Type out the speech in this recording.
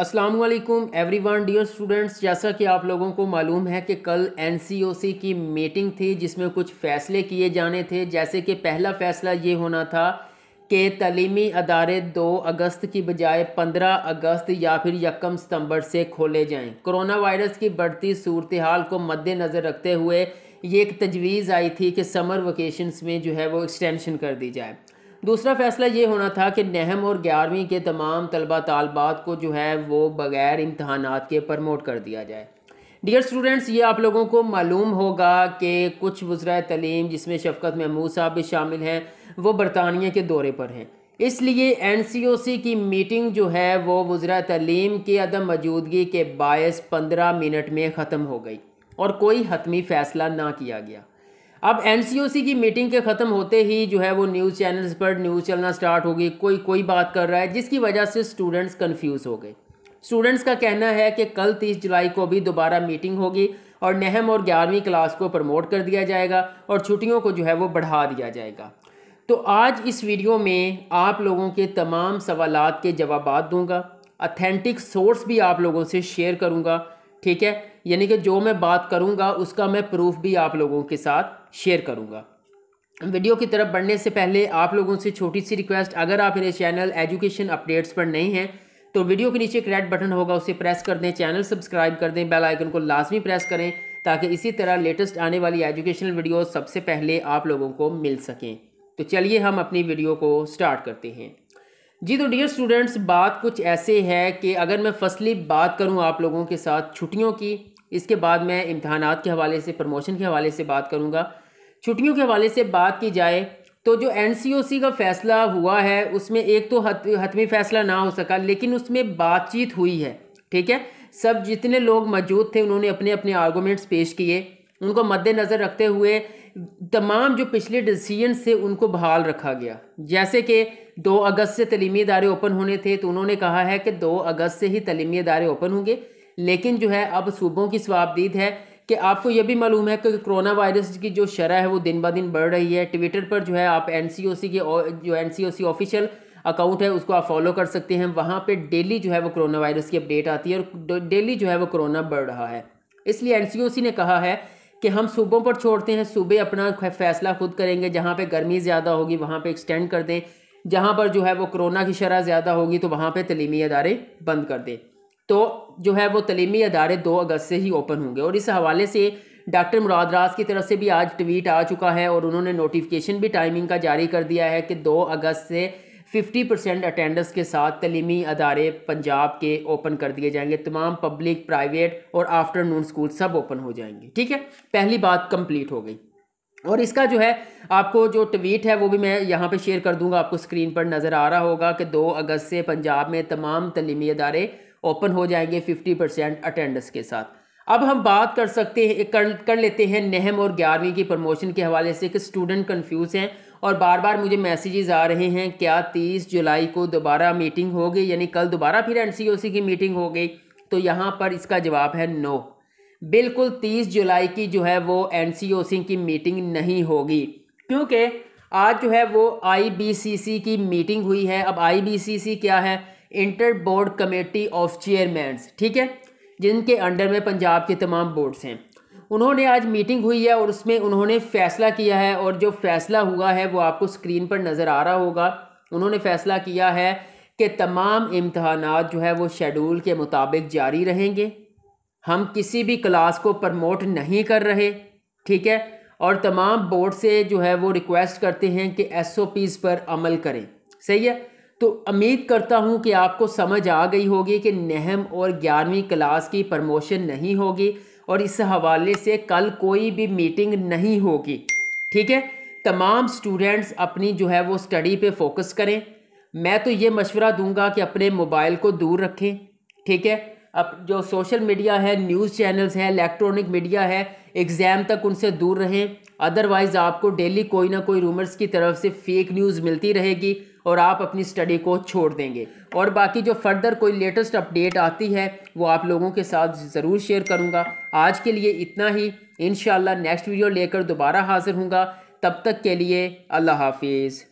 अस्सलाम वालेकुम everyone dear students जैसा कि आप लोगों को मालूम है कि कल एनसीओसी की मीटिंग थी जिसमें कुछ फ़ैसले किए जाने थे जैसे कि पहला फ़ैसला ये होना था कि तलीमी अदारे 2 अगस्त की बजाय 15 अगस्त या फिर यकम सितंबर से खोले जाएं कोरोना वायरस की बढ़ती सूरत हाल को मद्देनज़र रखते हुए ये एक तजवीज़ आई थी कि समर वकेशन में जो है वो एक्सटेंशन कर दी जाए दूसरा फैसला ये होना था कि नहम और ग्यारहवीं के तमाम तलबा तलबात को जो है वो बग़ैर इम्तहान के प्रमोट कर दिया जाए डियर स्टूडेंट्स ये आप लोगों को मालूम होगा कि कुछ वज्रा तलीम जिसमें शफकत महमूद साहब भी शामिल हैं वो बरतानिया के दौरे पर हैं इसलिए एन सी ओ सी की मीटिंग जो है वो वज्रा तलीम की अदम मौजूदगी के बायस पंद्रह मिनट में ख़त्म हो गई और कोई हतमी फ़ैसला ना किया गया अब एम की मीटिंग के ख़त्म होते ही जो है वो न्यूज़ चैनल्स पर न्यूज़ चलना स्टार्ट हो गई कोई कोई बात कर रहा है जिसकी वजह से स्टूडेंट्स कन्फ्यूज़ हो गए स्टूडेंट्स का कहना है कि कल तीस जुलाई को भी दोबारा मीटिंग होगी और नहम और ग्यारहवीं क्लास को प्रमोट कर दिया जाएगा और छुट्टियों को जो है वो बढ़ा दिया जाएगा तो आज इस वीडियो में आप लोगों के तमाम सवाल के जवाब दूँगा अथेंटिक सोर्स भी आप लोगों से शेयर करूँगा ठीक है यानी कि जो मैं बात करूँगा उसका मैं प्रूफ भी आप लोगों के साथ शेयर करूँगा वीडियो की तरफ बढ़ने से पहले आप लोगों से छोटी सी रिक्वेस्ट अगर आप मेरे चैनल एजुकेशन अपडेट्स पर नहीं हैं तो वीडियो के नीचे एक रेड बटन होगा उसे प्रेस कर दें चैनल सब्सक्राइब कर दें बेल आइकन को लाजमी प्रेस करें ताकि इसी तरह लेटेस्ट आने वाली एजुकेशनल वीडियो सबसे पहले आप लोगों को मिल सकें तो चलिए हम अपनी वीडियो को स्टार्ट करते हैं जी तो डियर स्टूडेंट्स बात कुछ ऐसे है कि अगर मैं फसली बात करूं आप लोगों के साथ छुट्टियों की इसके बाद मैं इम्तहान के हवाले से प्रमोशन के हवाले से बात करूंगा छुट्टियों के हवाले से बात की जाए तो जो एन का फ़ैसला हुआ है उसमें एक तो हत, हतमी फ़ैसला ना हो सका लेकिन उसमें बातचीत हुई है ठीक है सब जितने लोग मौजूद थे उन्होंने अपने अपने आर्गूमेंट्स पेश किए उनको मद्देनज़र रखते हुए तमाम जो पिछले डिसीजन थे उनको बहाल रखा गया जैसे कि दो अगस्त से तलीमी इदारे ओपन होने थे तो उन्होंने कहा है कि दो अगस्त से ही तलीमी इदारे ओपन होंगे लेकिन जो है अब सूबों की स्वाबदीद है कि आपको यह भी मालूम है कि कोरोना वायरस की जो शरह है वो दिन ब दिन बढ़ रही है ट्विटर पर जो है आप एन सी ओ सी के जो N C O C official account है उसको आप फॉलो कर सकते हैं वहाँ पे डेली जो है वो कोरोना वायरस की अपडेट आती है और डेली जो है वो कोरोना बढ़ रहा है इसलिए एन सी ओ सी ने कहा है कि हम सूबों पर छोड़ते हैं सूबे अपना फैसला खुद करेंगे जहाँ पर गर्मी ज़्यादा होगी वहाँ पर एक्सटेंड कर दें जहाँ पर जो है वो कोरोना की शरह ज़्यादा होगी तो वहाँ पर तलीमी अदारे बंद कर दें तो जो है वो तलीमी अदारे दो अगस्त से ही ओपन होंगे और इस हवाले से डॉक्टर मुराद राज की तरफ से भी आज ट्वीट आ चुका है और उन्होंने नोटिफिकेशन भी टाइमिंग का जारी कर दिया है कि दो अगस्त से फिफ्टी परसेंट अटेंडेंस के साथ तलीमी अदारे पंजाब के ओपन कर दिए जाएंगे तमाम पब्लिक प्राइवेट और आफ्टरनून स्कूल सब ओपन हो जाएंगे ठीक है पहली बात कंप्लीट हो गई और इसका जो है आपको जो ट्वीट है वो भी मैं यहाँ पे शेयर कर दूंगा आपको स्क्रीन पर नज़र आ रहा होगा कि दो अगस्त से पंजाब में तमाम तलीमी अदारे ओपन हो जाएंगे फिफ्टी परसेंट अटेंडेंस के साथ अब हम बात कर सकते हैं कर, कर लेते हैं नहम और ग्यारहवीं की प्रमोशन के हवाले से कि स्टूडेंट कन्फ्यूज़ हैं और बार बार मुझे मैसेजेस आ रहे हैं क्या तीस जुलाई को दोबारा मीटिंग हो गई यानी कल दोबारा फिर एन की मीटिंग हो गई तो यहाँ पर इसका जवाब है नो बिल्कुल तीस जुलाई की जो है वो एन की मीटिंग नहीं होगी क्योंकि आज जो है वो आईबीसीसी की मीटिंग हुई है अब आईबीसीसी क्या है inter board committee of chairman ठीक है जिनके अंडर में पंजाब के तमाम बोर्ड्स हैं उन्होंने आज मीटिंग हुई है और उसमें उन्होंने फ़ैसला किया है और जो फ़ैसला हुआ है वो आपको स्क्रीन पर नज़र आ रहा होगा उन्होंने फ़ैसला किया है कि तमाम इम्तहान जो है वो शेड्यूल के मुताबिक जारी रहेंगे हम किसी भी क्लास को प्रमोट नहीं कर रहे ठीक है और तमाम बोर्ड से जो है वो रिक्वेस्ट करते हैं कि एस ओ पीज़ पर अमल करें सही है तो उम्मीद करता हूँ कि आपको समझ आ गई होगी कि नहम और ग्यारहवीं क्लास की प्रमोशन नहीं होगी और इस हवाले से कल कोई भी मीटिंग नहीं होगी ठीक है तमाम स्टूडेंट्स अपनी जो है वो स्टडी पे फोकस करें मैं तो ये मशवरा दूंगा कि अपने मोबाइल को दूर रखें ठीक है अब जो सोशल मीडिया है न्यूज़ चैनल्स हैं इलेक्ट्रॉनिक मीडिया है एग्ज़ाम तक उनसे दूर रहें अदरवाइज़ आपको डेली कोई ना कोई रूमर्स की तरफ से फेक न्यूज़ मिलती रहेगी और आप अपनी स्टडी को छोड़ देंगे और बाकी जो फर्दर कोई लेटेस्ट अपडेट आती है वो आप लोगों के साथ ज़रूर शेयर करूँगा आज के लिए इतना ही इन नेक्स्ट वीडियो लेकर दोबारा हाज़िर हूँगा तब तक के लिए अल्लाह हाफिज़